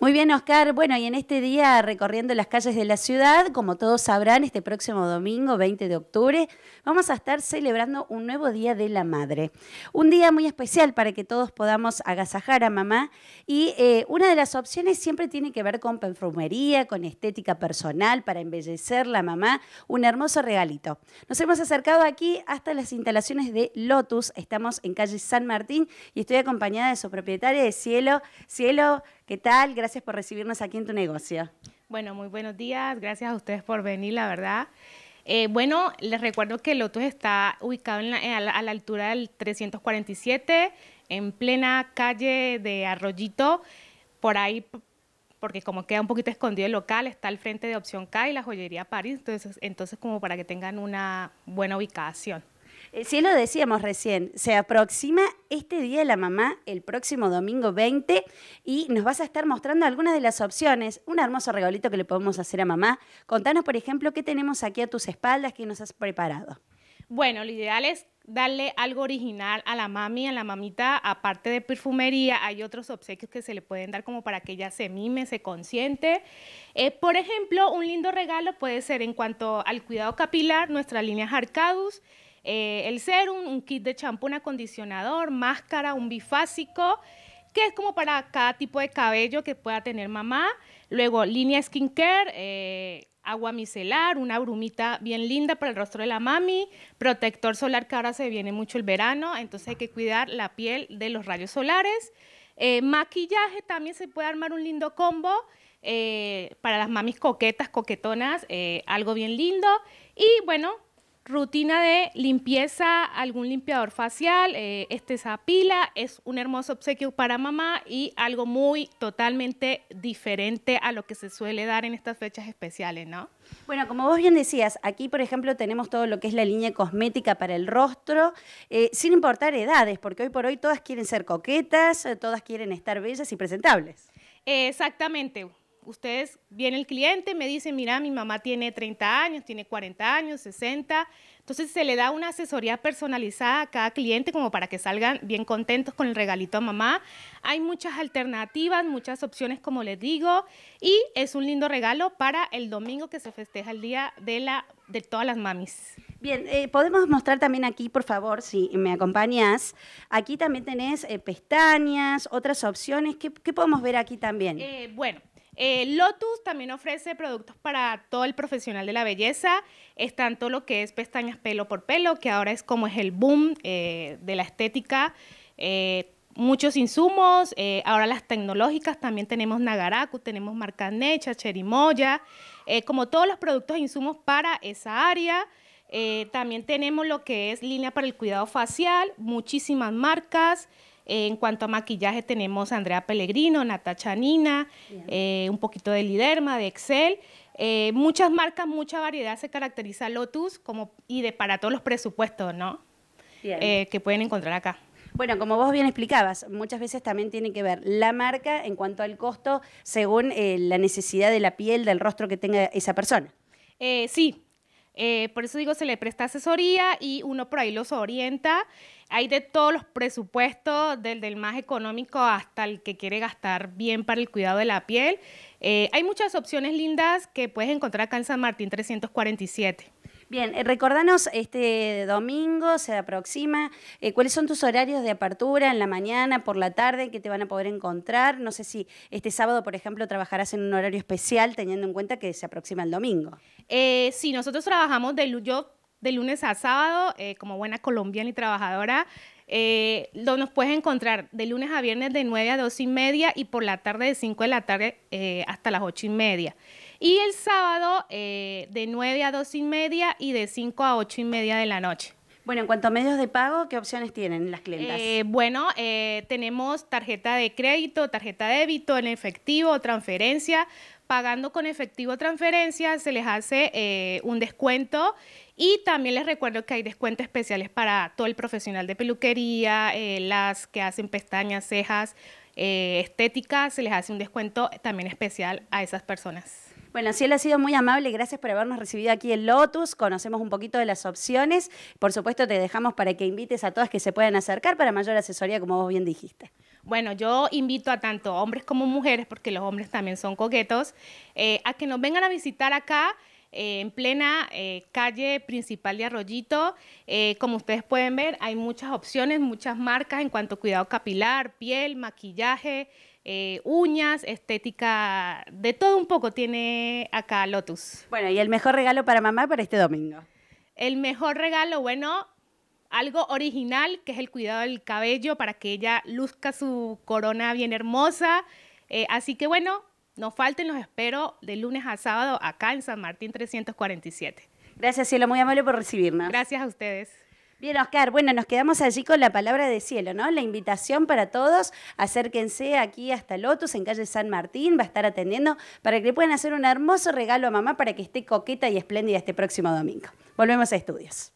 Muy bien, Oscar. Bueno, y en este día recorriendo las calles de la ciudad, como todos sabrán, este próximo domingo, 20 de octubre, vamos a estar celebrando un nuevo Día de la Madre. Un día muy especial para que todos podamos agasajar a mamá. Y eh, una de las opciones siempre tiene que ver con perfumería, con estética personal, para embellecer la mamá. Un hermoso regalito. Nos hemos acercado aquí hasta las instalaciones de Lotus. Estamos en calle San Martín y estoy acompañada de su propietaria de Cielo. Cielo, ¿qué tal? Gracias gracias por recibirnos aquí en tu negocio. Bueno, muy buenos días, gracias a ustedes por venir, la verdad. Eh, bueno, les recuerdo que Lotus está ubicado eh, a, la, altura del 347, en plena calle de Arroyito, por ahí, porque como queda un poquito escondido el local, está al frente de Opción K y la joyería París, entonces, entonces como para que tengan una buena ubicación. Eh, si lo decíamos recién, se aproxima este Día de la Mamá, el próximo domingo 20, y nos vas a estar mostrando algunas de las opciones. Un hermoso regalito que le podemos hacer a mamá. Contanos, por ejemplo, qué tenemos aquí a tus espaldas, qué nos has preparado. Bueno, lo ideal es darle algo original a la mami, a la mamita, aparte de perfumería, hay otros obsequios que se le pueden dar como para que ella se mime, se consiente. Eh, por ejemplo, un lindo regalo puede ser en cuanto al cuidado capilar, nuestra línea Arcadus, eh, el serum, un kit de champú, un acondicionador, máscara, un bifásico, que es como para cada tipo de cabello que pueda tener mamá. Luego, línea skincare, eh, agua micelar, una brumita bien linda para el rostro de la mami, protector solar que ahora se viene mucho el verano, entonces hay que cuidar la piel de los rayos solares. Eh, maquillaje, también se puede armar un lindo combo para las mamis coquetas, coquetonas, algo bien lindo. Y bueno, Rutina de limpieza, algún limpiador facial, eh, este es a pila, es un hermoso obsequio para mamá y algo muy totalmente diferente a lo que se suele dar en estas fechas especiales, ¿no? Bueno, como vos bien decías, aquí por ejemplo tenemos todo lo que es la línea cosmética para el rostro, eh, sin importar edades, porque hoy por hoy todas quieren ser coquetas, eh, todas quieren estar bellas y presentables. exactamente ustedes, viene el cliente, me dice, mira, mi mamá tiene 30 años, tiene 40 años, 60. Entonces se le da una asesoría personalizada a cada cliente como para que salgan bien contentos con el regalito a mamá. Hay muchas alternativas, muchas opciones, como les digo, y es un lindo regalo para el domingo que se festeja el Día de, la, de todas las mamis. Bien, eh, podemos mostrar también aquí, por favor, si me acompañas. Aquí también tenés eh, pestañas, otras opciones. ¿Qué, podemos ver aquí también? Eh, bueno, eh, Lotus también ofrece productos para todo el profesional de la belleza. Es tanto lo que es pestañas pelo por pelo, que ahora es como es el boom eh, de la estética. Eh, muchos insumos, ahora las tecnológicas, también tenemos Nagaraku, tenemos marcas Necha, Cherimoya, como todos los productos e insumos para esa área. también tenemos lo que es línea para el cuidado facial, muchísimas marcas. Eh, en cuanto a maquillaje tenemos a Andrea Pellegrino, Natacha Nina, eh, un poquito de Liderma, de Excel. Eh, muchas marcas, mucha variedad se caracteriza Lotus como, y de para todos los presupuestos, ¿no? que pueden encontrar acá. Bueno, como vos bien explicabas, muchas veces también tiene que ver la marca en cuanto al costo según la necesidad de la piel, del rostro que tenga esa persona. sí, eh, por eso digo, se le presta asesoría y uno por ahí los orienta. Hay de todos los presupuestos, desde el más económico hasta el que quiere gastar bien para el cuidado de la piel. Eh, hay muchas opciones lindas que puedes encontrar acá en San Martín 347. Bien, eh, recordanos, este domingo se aproxima, eh, ¿cuáles son tus horarios de apertura en la mañana, por la tarde, que te van a poder encontrar? No sé si este sábado, por ejemplo, trabajarás en un horario especial, teniendo en cuenta que se aproxima el domingo. Eh, sí, nosotros trabajamos de, lunes a sábado, eh, como buena colombiana y trabajadora, eh, nos puedes encontrar de lunes a viernes de 9 a 2 y media y por la tarde de 5 de la tarde eh, hasta las 8 y media. Y el sábado eh, de 9 a 2 y media y de 5 a 8 y media de la noche. Bueno, en cuanto a medios de pago, ¿qué opciones tienen las clientas? Eh, bueno, tenemos tarjeta de crédito, tarjeta de débito, en efectivo, transferencia, pagando con efectivo transferencia, se les hace eh, un descuento y también les recuerdo que hay descuentos especiales para todo el profesional de peluquería, eh, las que hacen pestañas, cejas, eh, estética, se les hace un descuento también especial a esas personas. Bueno, Cielo ha sido muy amable, gracias por habernos recibido aquí en Lotus, conocemos un poquito de las opciones, por supuesto te dejamos para que invites a todas que se puedan acercar para mayor asesoría, como vos bien dijiste. Bueno, yo invito a tanto hombres como mujeres, porque los hombres también son coquetos, eh, a que nos vengan a visitar acá. Eh, en plena eh, calle principal de Arroyito. como ustedes pueden ver, hay muchas opciones, muchas marcas en cuanto a cuidado capilar, piel, maquillaje, uñas, estética, de todo un poco tiene acá Lotus. Bueno, ¿y el mejor regalo para mamá para este domingo? El mejor regalo, bueno, algo original, que es el cuidado del cabello para que ella luzca su corona bien hermosa. Eh, así que bueno, no falten, los espero de lunes a sábado acá en San Martín 347. Gracias, Cielo, muy amable por recibirnos. Gracias a ustedes. Bien, Oscar, bueno, nos quedamos allí con la palabra de cielo, ¿no? La invitación para todos, acérquense aquí hasta Lotus, en calle San Martín, va a estar atendiendo para que le puedan hacer un hermoso regalo a mamá para que esté coqueta y espléndida este próximo domingo. Volvemos a estudios.